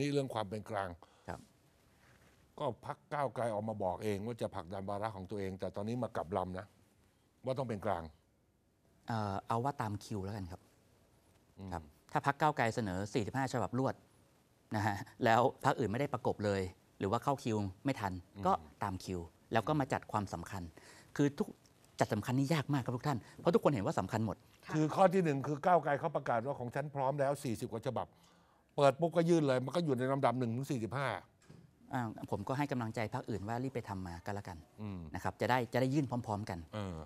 นี่เรื่องความเป็นกลางครับ ก็พักก้าวไกลออกมาบอกเอง ว่าจะผลักดันวาระของตัวเอง แต่ตอนนี้มากลับลำนะ ว่าต้องเป็นกลาง เอ่อเอาว่าตามคิวแล้วกันครับครับ ถ้าพักเก้าวไกลเสนอ45ฉบับรวดนะฮะแล้วพักอื่นไม่ได้ประกบเลย หรือว่าเข้าคิวไม่ทันก็ตามคิว แล้วก็มาจัดความสำคัญ คือทุกจัดสำคัญนี่ยากมากครับทุกท่านเพราะทุกคนเห็นว่าสำคัญหมดคคือข้อที่หนึ่งคือก้าวไกลเขาประกาศว่าของฉันพร้อมแล้ว40กว่าฉบับเปิดปุ๊บก็ยื่นเลยมันก็อยู่ในลำดับหนึ่งถึงสี่สิบห้าผมก็ให้กำลังใจพรรคอื่นว่ารีบไปทำมาก็แล้วกันนะครับจะได้จะได้ยื่นพร้อม ๆ กัน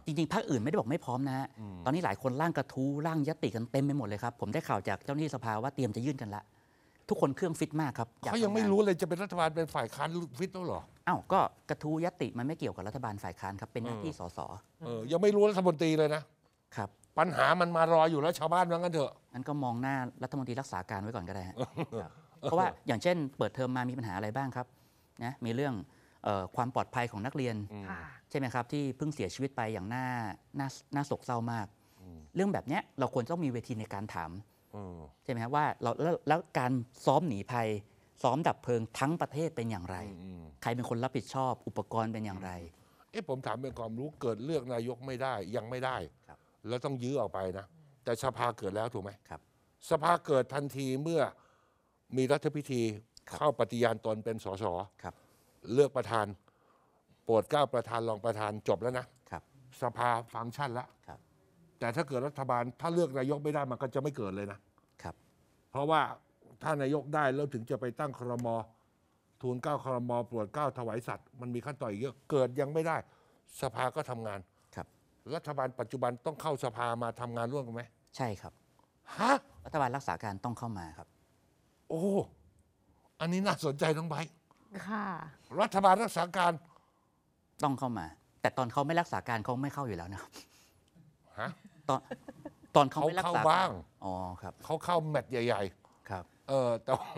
จริงๆพรรคอื่นไม่ได้บอกไม่พร้อมนะฮะตอนนี้หลายคนร่างกระทู้ร่างยตติ กันเต็มไปหมดเลยครับ ผมได้ข่าวจากเจ้าหน้าที่สภาว่าเตรียมจะยื่นกันละทุกคนเครื่องฟิตมากครับเขายังไม่รู้เลยจะเป็นรัฐบาลเป็นฝ่ายค้านฟิตแล้วหรออ้าวก็กระทู้ยตติมันไม่เกี่ยวกับรัฐบาลฝ่ายค้านครับเป็นหน้าที่สสเออยังไม่รู้รัฐมนตรีเลยนะครับปัญหามันมารออยู่แล้วชาวบ้านว่างั้นเถอะนั้นก็มองหน้ารัฐมนตรีรักษาการไว้ก่อนก็ได้ฮะเพราะว่าอย่างเช่น เปิดเทอมมามีปัญหาอะไรบ้างครับนะมีเรื่องออความปลอดภัยของนักเรียนใช่ไหมครับ ที่เพิ่งเสียชีวิตไปอย่างน่าน่าน่าโศกเศร้ามากเรื่องแบบนี้เราควรต้องมีเวทีในการถามใช่ไหมครับว่าเราแล้วแล้วการซ้อมหนีภัยซ้อมดับเพลิงทั้งประเทศเป็นอย่างไร ใครเป็นคนรับผิดชอบอุปกรณ์เป็นอย่างไร เอ๊ะผมถามเป็นความรู้เกิดเลือกนายกไม่ได้ยังไม่ได้แล้วต้องยื้อออกไปนะแต่สภาเกิดแล้วถูกไหมครับ สภาเกิดทันทีเมื่อมีรัฐพิธีเข้าปฏิญาณตนเป็นสสครับ เลือกประธานโปรดเก้าประธานรองประธานจบแล้วนะครับสภาฟังก์ชันแล้วครับ แต่ถ้าเกิดรัฐบาลถ้าเลือกนายกไม่ได้มันก็จะไม่เกิดเลยนะครับเพราะว่าถ้านายกได้แล้วถึงจะไปตั้งครม ทูลเก้าครมโปรดเก้าถวายสัตว์มันมีขั้นตอนอีกเยอะเกิดยังไม่ได้ สภาก็ทำงานรัฐบาลปัจจุบันต้องเข้าสภามาทำงานร่วมกันไหมใช่ครับฮะรัฐบาลรักษาการต้องเข้ามาครับ โอ้อันนี้น่าสนใจน้องไบค่ะ รัฐบาลรักษาการต้องเข้ามา แต่ตอนเขาไม่รักษาการเขาไม่เข้าอยู่แล้วนะฮะตอนตอนเขาไม่รักษาเขา้าบ้างอ๋อครับเขาเข้าแมตช์ใหญ่ครับ เออแต่ว่า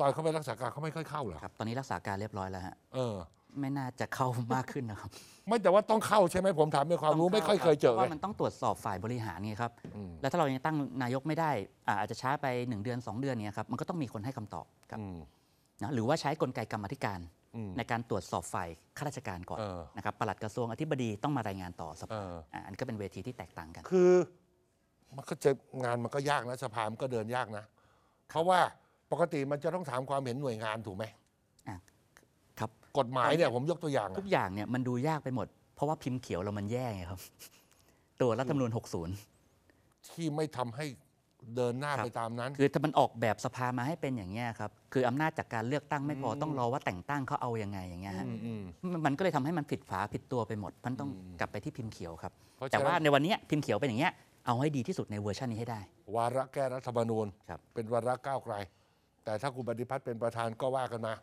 ตอนเขาไม่รักษาการเขาไม่ค่อยเข้าหรอครับ ตอนนี้รักษาการเรียบร้อยแล้วฮะเออไม่น่าจะเข้ามากขึ้นนะครับ ไม่แต่ว่าต้องเข้าใช่ไหมผมถามในความรู้ไม่ค่อยเคยเจอเว่ามันต้องตรวจสอบฝ่ายบริหารไงครับ แล้วถ้าเรายังตั้งนายกไม่ได้อ่าอาจจะช้าไป 1 เดือน 2 เดือนเนี่ยครับมันก็ต้องมีคนให้คำตอบครับนะหรือว่าใช้กลไกกรรมธิการ ในการตรวจสอบฝ่ายข้าราชการก่อนออนะครับปลัดกระทรวงอธิบดีต้องมารายงานต่อสอภาอออันนี้ก็เป็นเวทีที่แตกต่างกันคือมันก็จะงานมันก็ยากนะสภามันก็เดินยากนะเพราะว่าปกติมันจะต้องถามความเห็นหน่วยงานถูกไหมอ่กฎหมายเนี่ยผมยกตัวอย่างทุกอย่างเนี่ยมันดูยากไปหมด เพราะว่าพิมพ์เขียวเรามันแย่ไงครับ ตัวรัฐธรรมนูญ60 ที่ไม่ทำให้เดินหน้าไปตามนั้นคือถ้ามันออกแบบสภามาให้เป็นอย่างเงี้ยครับ คืออำนาจจากการเลือกตั้งไม่พอ ต้องรอว่าแต่งตั้งเขาเอาอยัางไง อย่างเงี้ยฮะมันก็เลยทำให้มันผิดฝาผิดตัวไปหมด มันต้องกลับไปที่พิมพ์เขียวครับแต่ว่าในวันนี้พิมพ์เขียวเป็นอย่างเงี้ยเอาให้ดีที่สุดในเวอร์ชันนี้ให้ได้ วาระแก้รัฐธรรมนูญเป็นวาระก้าวไกลแต่ถ้าคุณปฏิพัฒน์เป็นประธานก็ว่ากันมา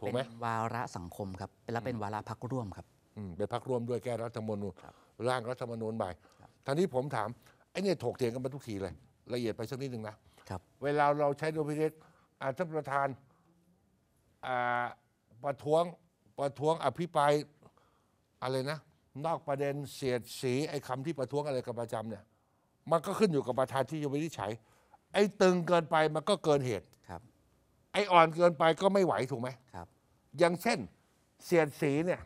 ถูกไหมเป็นวาระสังคมครับแล้วเป็นวาระพักร่วมครับเป็นพักร่วมด้วยแก้รัฐธรรมนูญ ร่างรัฐธรรมนูญใหม่ท่านี้ผมถามไอ้เนี่ยถกเถียงกันมาทุกทีเลยละเอียดไปสักนิดหนึ่งนะครับ เวลาเราใช้ดุลพินิจอาท่านประธานประท้วง ประท้วงอภิปรายอะไรนะ นอกประเด็นเสียดสีไอ้คำที่ประท้วงอะไรกับประจำเนี่ยมันก็ขึ้นอยู่กับประธานที่จะวินิจฉัย ไอ้ตึงเกินไปมันก็เกินเหตุไออ่อนเกินไปก็ไม่ไหวถูกไหมครับ อย่างเช่นเสียดสีเนี่ย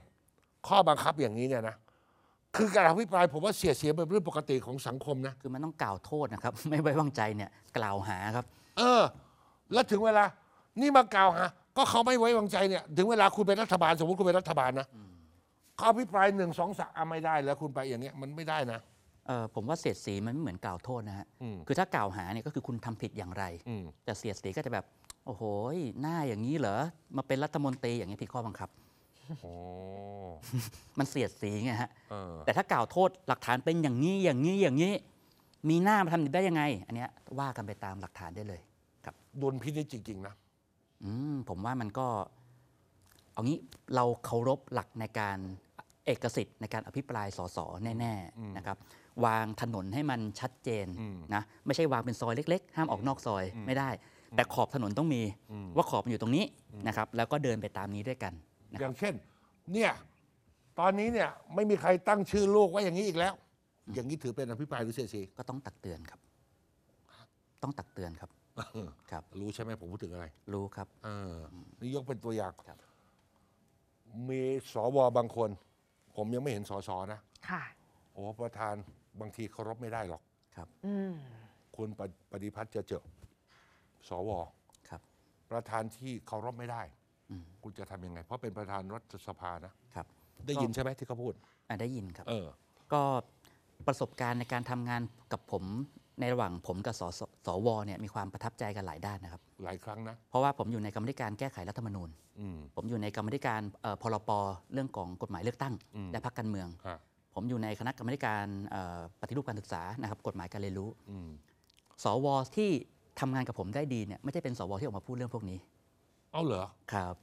ข้อบังคับอย่างนี้เนี่ยนะคือการอภิปรายผมว่าเสียเสียเป็นเรื่องปกติของสังคมนะคือมันต้องกล่าวโทษนะครับไม่ไว้วางใจเนี่ย กล่าวหาครับ เออ แล้วถึงเวลา นี่มากล่าวหาก็เขาไม่ไว้วางใจเนี่ยถึง เวลาคุณเป็นรัฐบาล สมมติคุณเป็นรัฐบาลนะข้อภิปรายหนึ่งสองสามไม่ได้แล้วคุณไปอย่างเงี้ยมันไม่ได้นะผมว่าเสียดสีมันไม่เหมือนกล่าวโทษ นะฮะคือถ้ากล่าวหาเนี่ยก็คือคุณทำผิดอย่างไร แต่เสียดสีก็จะแบบ โอ้โหหน้าอย่างนี้เหรอมาเป็นรัฐมนตรีอย่างนี้ผิดข้อบังคับ มันเสียดสีไงฮะ แต่ถ้ากล่าวโทษหลักฐานเป็นอย่างนี้อย่างนี้ อย่างนี้ มีหน้ามาทำได้ยังไง อันนี้ว่ากันไปตามหลักฐานได้เลยครับโดนพิษได้จริง ๆ นะผมว่ามันก็เอางี้เราเคารพหลักในการเอกสิทธิ์ในการอภิปรายสสแน่ๆนะครับวางถนนให้มันชัดเจนนะไม่ใช่วางเป็นซอยเล็กๆ ห้ามออกนอกซอยไม่ได้ แต่ขอบถนนต้องมี ว่าขอบมันอยู่ตรงนี้นะครับ แล้วก็เดินไปตามนี้ด้วยกันอย่างเช่น เนี่ย ตอนนี้เนี่ยไม่มีใครตั้งชื่อลูกว่าอย่างนี้อีกแล้ว อย่างนี้ถือเป็นอภิปรายหรือเสียสีก็ต้องตักเตือนครับ ต้องตักเตือนครับ ครับรู้ใช่ไหมผมพูดถึงอะไร รู้ครับอนี่ยกเป็นตัวอย่างมีสวบางคน ผมยังไม่เห็นสสนะค่ะ โอ้ประธานบางทีเคารพไม่ได้หรอก ครับอคุณปปฏิพัฒน์จะเจอสวครับ ประธานที่เคารพไม่ได้อคุณจะทำยังไง เพราะเป็นประธานรัฐสภานะ ครับ ได้ยินใช่ไหมที่เขาพูดอ่าได้ยินครับ เออ ก็ประสบการณ์ในการทำงานกับผมในระหว่าง ผมกับสสสวเนี่ยมีความประทับใจกันหลายด้านนะครับ หลายครั้งนะ เพราะว่าผมอยู่ในกรรมธิการแก้ไขรัฐธรรมนูญผมอยู่ในกรรมธิการพรปเรื่องของกฎหมายเลือกตั้งและพรรคการเมืองผมอยู่ในคณะกรรมการปฏิรูปการศึกษานะครับ กฎหมายการเรียนรู้สวที่ทำงานกับผมได้ดีเนี่ยไม่ใช่เป็นสว ที่ออกมาพูดเรื่องพวกนี้ เอาเหรอครับ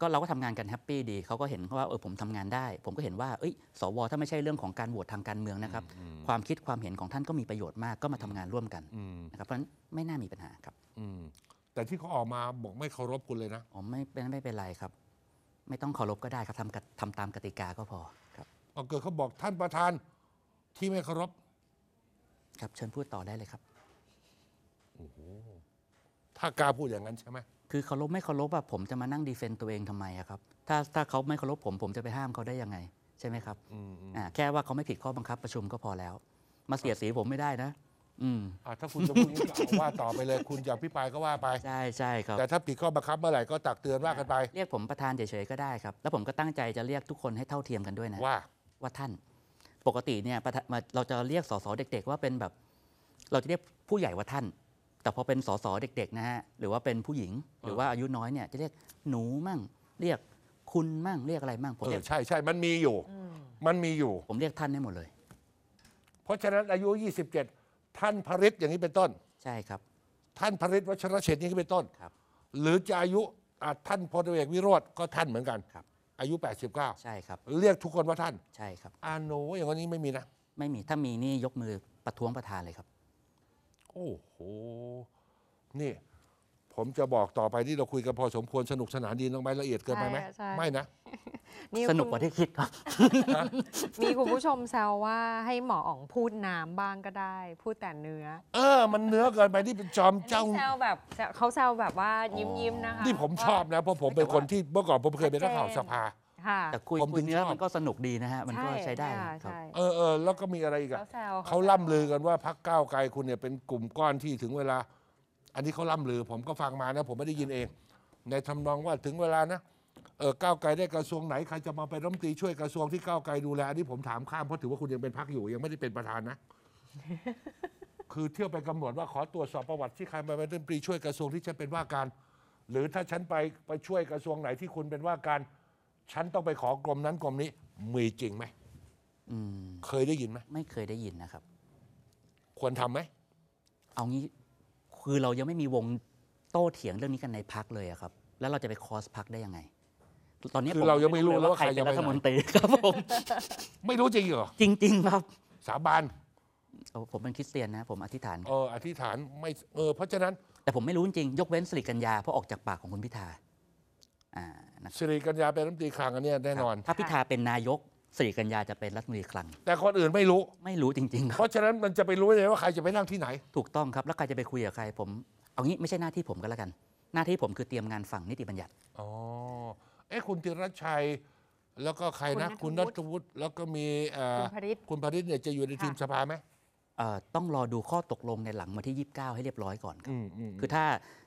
ก็เราก็ทำงานกันแฮปปี้ดีเขาก็เห็นว่าเออผมทำงานได้ ผมก็เห็นว่าเอ้ยสวถ้าไม่ใช่เรื่องของการโหวตทางการเมืองนะครับ ความคิดความเห็นของท่านก็มีประโยชน์มากก็มาทำงานร่วมกันนะครับเพราะฉะนั้นไม่น่ามีปัญหาครับอแต่ที่เขาออกมาบอกไม่เคารพคุณเลยนะอ๋อไม่เป็นไม่เป็นไรครับ ไม่ต้องเคารพก็ได้ครับทำทำตามกติกาก็พอครับเอาเกิดเขาบอกท่านประธาน ที่ไม่เคารพครับเชิญพูดต่อได้เลยครับ ถ้ากล้าพูดอย่างนั้นใช่ไหม คือเคารพไม่เคารพอะผมจะมานั่งดีเฟนต์ตัวเองทำไมอะครับถ้าถ้าเขาไม่เคารพผมผมจะไปห้ามเขาได้ยังไง ใช่ไหมครับอืมอ่าแค่ว่าเขาไม่ผิดข้อบังคับประชุมก็พอแล้ว มาเสียดสีผมไม่ได้นะอืมอ่าถ้าคุณจะพูดว่าต่อไปเลย คุณจะพิพายก็ว่าไปใช่ใช่ครับแต่ถ้าผิดข้อบังคับเมื่อไหร่ก็ตักเตือนว่ากันไปเรียกผมประธานเฉยๆก็ได้ครับ แล้วผมก็ตั้งใจจะเรียกทุกคนให้เท่าเทียมกันด้วยนะว่าว่าท่านปกติเนี่ยเราจะเรียกสสเด็ก ๆ ว่าเป็นแบบ เราจะเรียกผู้ใหญ่ว่าท่าน แต่พอเป็นสสเด็กๆ นะฮะหรือว่าเป็นผู้หญิง หรือว่าอายุน้อยเนี่ยจะเรียกหนูมั่งเรียกคุณ มั่งเรียกอะไรมั่งผมเรียกใช่ใช่มันมีอยู่มันมีอยู่ ผมเรียกท่านได้หมดเลย เพราะฉะนั้นอายุ 27 ท่านพริตอย่างนี้เป็นต้น ใช่ครับ ท่านพริตวัชรเชษฐ์นี่ก็นี้เป็นต้นครับ หรือจะอายุท่านพลเอกวิโรธก็ท่านเหมือนกันครับอายุ 89 ใช่ครับ เรียกทุกคนว่าท่าน ใช่ครับ อาโนอย่างนี้ไม่มีนะ ไม่มี ถ้ามีนี่ยกมือประท้วงประธานเลยครับ โอ้โห นี่ผมจะบอกต่อไปที่เราคุยกันพอสมควรสนุกสนานดี ลงไปละเอียดเกินไปไหม ไม่นะสนุกกว่าที่คิดครับ มีคุณผู้ชมแซวว่าให้หมออ๋องพูดน้ำบ้างก็ได้ พูดแต่เนื้อ เออ มันเนื้อเกินไปที่เป็นจอมเจ้าแซวแบบเขาแซวแบบว่ายิ้มยิ้มนะคะที่ผมชอบนะเพราะผมเป็นคนที่เมื่อก่อนผมเคยเป็นนักข่าวสภาแต่คุยคุยเนื้อมันก็สนุกดีนะฮะมันก็ใช้ได้ครับเออเออแล้วก็มีอะไรอีกอะเขาล่ำลือกันว่าพักก้าวไกลคุณเนี่ยเป็นกลุ่มก้อนที่ถึงเวลา อันนี้เขาล่ำลือผมก็ฟังมานะผมไม่ได้ยินเอง ในทำนองว่าถึงเวลานะเออก้าวไกลได้กระทรวงไหนใครจะมาเป็นรัฐมนตรีช่วยกระทรวงที่ก้าวไกลดูแลอันนี้ผมถามข้ามเพราะถือว่าคุณยังเป็นพักอยู่ยังไม่ได้เป็นประธานนะคือเที่ยวไปกำหนดว่าขอตรวจสอบประวัติที่ใครมาเป็นรัฐมนตรีช่วยกระทรวงที่ฉันเป็นว่าการ หรือถ้าฉันไปไปช่วยกระทรวงไหนที่คุณเป็นว่าการฉันต้องไปขอกรมนั้นกรมนี้มีจริงไหมเคยได้ยินไหมไม่เคยได้ยินนะครับ ควรทำไหมเอางี้คือเรายังไม่มีวงโต้เถียงเรื่องนี้กันในพักเลยอะครับ แล้วเราจะไปคอสพักได้ยังไงตอนนี้คือเรายังไม่รู้ลว่าใครจะเป็นรัฐมนตรีครับผมไม่รู้จริงเหรอจริง ๆ ครับ สาบานอผมเป็นคริสเตียนนะ ผมอธิษฐานเอออธิษฐานไม่เออ เพราะฉะนั้นแต่ผมไม่รู้จริง ยกเว้นสิริกัญญา เพราะออกจากปากของคุณพิธาอ่าสิริกัญญาเป็นรัฐมนตรีคลังอันนี้แน่นอน ถ้าพิธาเป็นนายกสิริกัญญาจะเป็นรัฐมนตรีคลัง แต่คนอื่นไม่รู้ไม่รู้จริง ๆ เพราะฉะนั้นมันจะไปรู้ไลยว่าใครจะไปนั่งที่ไหนถูกต้องครับ แล้วใครจะไปคุยกับใคร ผมเอางี้ไม่ใช่หน้าที่ผมก็แล้วกัน หน้าที่ผมคือเตรียมงานฝั่งนิติบัญญัติอ๋อเอ๊ะคุณธีรชัยแล้วก็ใครนะคุณนัทวุฒิแล้วก็มีคุณพริศคุณพริเนี่ยจะอยู่ในทีมสภาไหมต้องรอดูข้อตกลงในหลังวันที่29ให้เรียบร้อยก่อนครับคือถ้า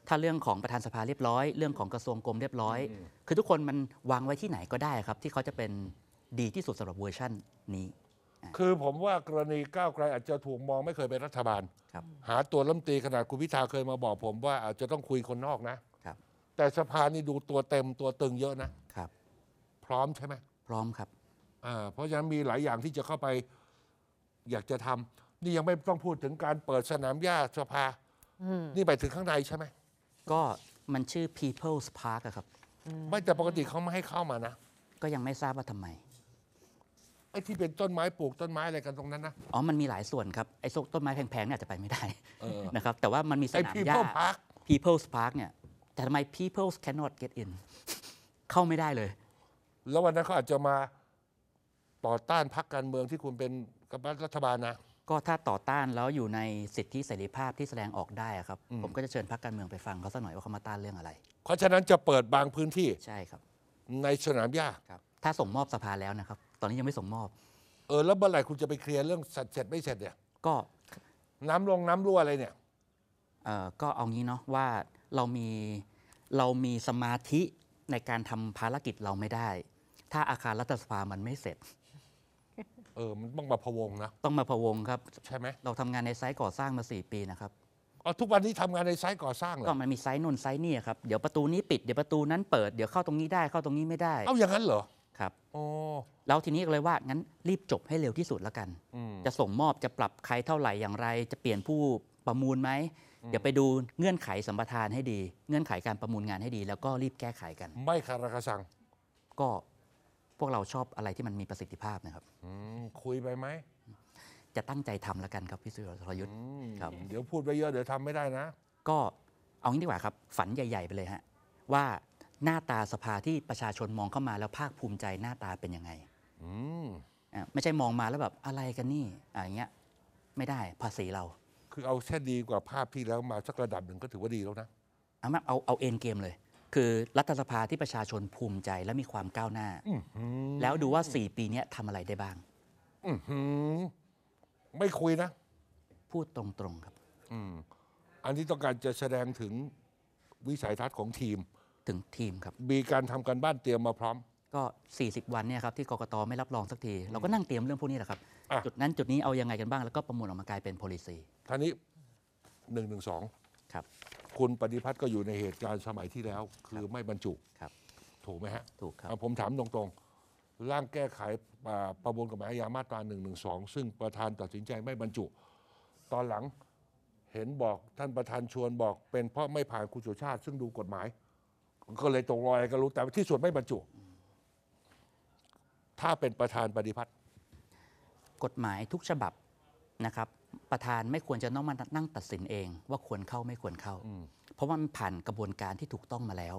ถ้าเรื่องของประธานสภาเรียบร้อย เรื่องของกระทรวงกรมเรียบร้อย คือทุกคนมันวางไว้ที่ไหนก็ได้ครับ ที่เขาจะเป็นดีที่สุดสำหรับเวอร์ชั่นนี้ คือผมว่ากรณีก้าวไกลอาจจะถูกมองไม่เคยเป็นรัฐบาลหาตัวลำตีขนาดคุณพิธาเคยมาบอกผมว่าอาจจะต้องคุยคนนอกนะแต่สภานี่ดูตัวเต็มตัวตึงเยอะนะ ครับ พร้อมใช่ไหม พร้อมครับอ่าเพราะฉะนั้นมีหลายอย่างที่จะเข้าไป อยากจะทำนี่ยังไม่ต้องพูดถึงการเปิดสนามหญ้าสภานี่ไปถึงข้างในใช่ไหม ก็มันชื่อ People's Park อะครับไม่แต่ปกติเขาไม่ให้เข้ามานะ ก็ยังไม่ทราบว่าทำไมไอ้ที่เป็นต้นไม้ปลูกต้นไม้อะไรกันตรงนั้นนะ อ๋อมันมีหลายส่วนครับไอ้ต้นไม้แพงๆเนี่ยจะไปไม่ได้นะครับ แต่ว่ามันมีสนามหญ้า People Park People's Park เนี่ยแต่ทำไม people cannot get in เข้าไม่ได้เลย แล้ววันนั้นเขาอาจจะมาต่อต้านพรรคการเมืองที่คุณเป็นกับรัฐบาลนะ ก็ถ้าต่อต้านแล้วอยู่ในสิทธิเสรีภาพที่แสดงออกได้ครับ ผมก็จะเชิญพรรคการเมืองไปฟังเขาสักหน่อยว่าเขามาต้านเรื่องอะไร เพราะฉะนั้นจะเปิดบางพื้นที่ใช่ครับ ในสนามหญ้าครับ ถ้าส่งมอบสภาแล้วนะครับ ตอนนี้ยังไม่ส่งมอบเออแล้วเมื่อไหร่คุณจะไปเคลียร์เรื่องเสร็จไม่เสร็จ เนี่ย ก็น้ำลงน้ำรั่วอะไรเนี่ย เออก็เอางี้เนาะว่าเรามีเรามีสมาธิในการทำภารกิจเราไม่ได้ ถ้าอาคารรัฐสภามันไม่เสร็จ เออมันต้องมาพวงนะต้องมาพวงครับ ใช่ไหมเราทำงานในไซต์ก่อสร้างมาสี่ปีนะครับอ๋อทุกวันนี้ทำงานในไซต์ก่อสร้างเหรอก็มันมีไซต์นนไซต์นี่ครับเดี๋ยวประตูนี้ปิดเดี๋ยวประตูนั้นเปิดเดี๋ยว เข้าตรงนี้ได้เข้าตรงนี้ไม่ได้เอาอย่างนั้นเหรอครับอ้อแล้วทีนี้ก็เลยว่างั้นรีบจบให้เร็วที่สุดแล้วกันจะส่งมอบจะปรับใครเท่าไหร่อย่างไร จะเปลี่ยนผู้ประมูลไหมเดี๋ยวไปดูเงื่อนไขสัมปทานให้ดี เงื่อนไขการประมูลงานให้ดีแล้วก็รีบแก้ไขกัน ไม่คาราคาซัง ก็พวกเราชอบอะไรที่มันมีประสิทธิภาพนะครับอคุยไปไหม จะตั้งใจทำแล้วกันครับพี่สุรยุทธ์ครับ เดี๋ยวพูดไปเยอะ เดี๋ยวทำไม่ได้นะ ก็เอางี้ดีกว่าครับ ฝันใหญ่ๆ ไปเลยฮะว่าหน้าตาสภาที่ประชาชนมองเข้ามาแล้วภาคภูมิใจหน้าตาเป็นยังไงอืมอ่ไม่ใช่มองมาแล้วแบบอะไรกันนี่อ่อย่างเงี้ยไม่ได้ภาษีเราือเอาแค่ดีกว่าภาพที่แล้วมาสักระดับหนึ่งก็ถือว่าดีแล้วนะเอาแบบเอาเอาเอ็นเกมเลย คือรัฐสภาที่ประชาชนภูมิใจและมีความก้าวหน้าแล้วดูว่าสี่ปีนี้ทำอะไรได้บ้างไม่คุยนะ พูดตรงๆครับออันที่ต้องการจะแสดงถึงวิสัยทัศน์ของทีม ถึงทีมครับ มีการทำการบ้านเตรียมมาพร้อม ก็ 40วันเนี่ยครับที่กกตไม่รับรองสักทีเราก็นั่งเตรียมเรื่องพวกนี้แหละครับจุดนั้นจุดนี้เอายังไงกันบ้างแล้วก็ประมวลออกมากลายเป็นโพลิซีท่านี้หนึ่งหนึ่งสองครับ คุณปฏิพัฒน์ก็อยู่ในเหตุการณ์สมัยที่แล้ว คือไม่บรรจุ ครับ ถูกไหมฮะถูกครับผมถามตรงๆ ร่างแก้ไขประมวลกฎหมายอาญามาตราหนึ่่งงงหนึสอซึ่งประธานตัดสินใจไม่บรรจุ ตอนหลังเห็นบอกท่านประธานชวนบอก เป็นเพราะไม่ผ่านคุณสุชาติ ซึ่งดูกฎหมายก็เลยตงลอยกันรู้แต่ที่สุดไม่บรรจุ ถ้าเป็นประธานปฏิพัฒน์กฎหมายทุกฉบับนะครับ ประธานไม่ควรจะต้องมานั่งตัดสินเองว่าควรเข้าไม่ควรเข้าเพราะว่ามันผ่านกระบวนการที่ถูกต้องมาแล้ว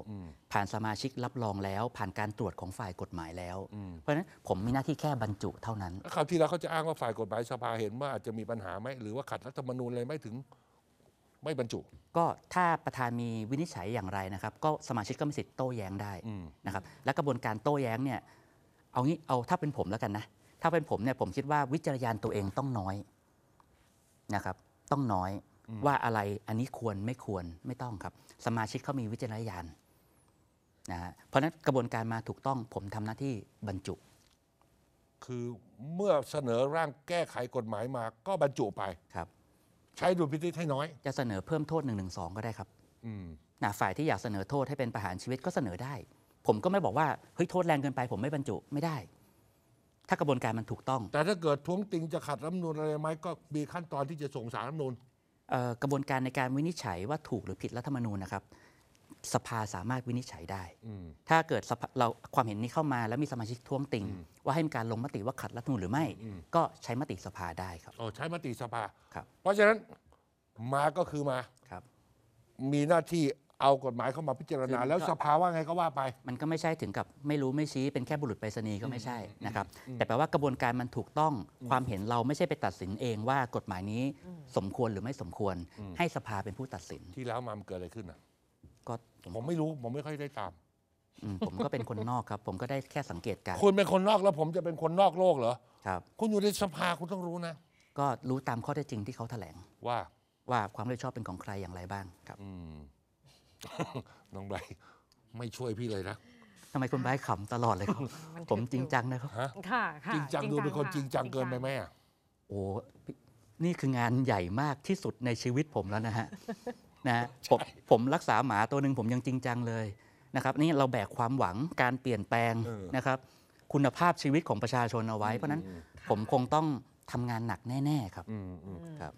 ผ่านสมาชิกรับรองแล้ว ผ่านการตรวจของฝ่ายกฎหมายแล้วเพราะฉะนั้นผมมีหน้าที่แค่บรรจุเท่านั้น คราวที่แล้วเขาจะอ้างว่าฝ่ายกฎหมายสภาเห็น ว่าอาจจะมีปัญหาไหมหรือว่าขัดรัฐธรรมนูญอะไรไม่ถึง ไม่บรรจุ ก็ถ้าประธานมีวินิจฉัยอย่างไรนะครับ ก็สมาชิกก็มีสิทธิ์โต้แย้งได้นะครับและกระบวนการโต้แย้งเนี่ย เอางี้เอาถ้าเป็นผมแล้วกันนะถ้าเป็นผมเนี่ยผมคิดว่าวิจารยานตัวเองต้องน้อยนะครับ ต้องน้อยว่าอะไรอันนี้ควรไม่ควรไม่ต้องครับ สมาชิกเขามีวิจารยานนะฮะเพราะนั้นกระบวนการมาถูกต้องผมทำหน้าที่บรรจุ คือเมื่อเสนอร่างแก้ไขกฎหมายมาก็บรรจุไปครับ ใช้ดุลพินิจให้น้อย จะเสนอเพิ่มโทษหนึ่งหนึ่งสองก็ได้ครับนะฝ่ายที่อยากเสนอโทษให้เป็นประหารชีวิต ก็เสนอได้ ผมก็ไม่บอกว่าเฮ้ยโทษแรงเกินไปผมไม่บรรจุไม่ได้ถ้ากระบวนการมันถูกต้อง แต่ถ้าเกิดท้วงติงจะขัดรัฐมนูลอะไรไหมก็มีขั้นตอนที่จะส่งสารรัฐมนูลกระบวนการในการวินิจฉัยว่าถูกหรือผิดรัฐธรรมนูญนะครับ สภาสามารถวินิจฉัยได้ถ้าเกิดเราความเห็นนี้เข้ามาแล้วมีสมาชิกท้วงติงว่าให้มีการลงมติว่าขัดรัฐธรรมนูญหรือไม่ก็ใช้มติสภาได้ครับอ๋อใช้มติสภาครับ เพราะฉะนั้นมาก็คือมาครับ มีหน้าที่เอากฎหมายเข้ามาพิจารณา แล้วสภาว่าไงก็ว่าไป มันก็ไม่ใช่ถึงกับไม่รู้ไม่ชี้เป็นแค่บุรุษไปรษณีย์ก็ไม่ใช่นะครับ แต่แปลว่ากระบวนการมันถูกต้องความเห็นเราไม่ใช่ไปตัดสินเองว่ากฎหมายนี้สมควรหรือไม่สมควรให้สภาเป็นผู้ตัดสินที่แล้วมามันเกิดอะไรขึ้นอ่ะ ก็ผมไม่รู้ ผมไม่ค่อยได้ตามผมก็เป็นคนนอกครับ ผมก็ได้แค่สังเกตการคุณเป็นคนนอกแล้วผมจะเป็นคนนอกโลกเหรอครับ คุณอยู่ในสภาคุณต้องรู้นะ ก็รู้ตามข้อเท็จจริงที่เขาแถลง ว่าว่าความรับผิดชอบเป็นของใครอย่างไรบ้างครับอืน้องไบร์ไม่ช่วยพี่เลยนะทำไมคุณไบร์ขำตลอดเลยครับ ผมจริงจังนะครับค่ะค่ะ จริงจังดูเป็นคนจริงจังเกินไปไหมอะโอ้นี่คืองานใหญ่มากที่สุดในชีวิตผมแล้วนะฮะนะผมผมรักษาหมาตัวหนึ่งผมยังจริงจังเลยนะครับนี่เราแบกความหวังการเปลี่ยนแปลงนะครับ คุณภาพชีวิตของประชาชนเอาไว้เพราะนั้นผมคงต้องทำงานหนักแน่ ๆครับอืมอืมครับ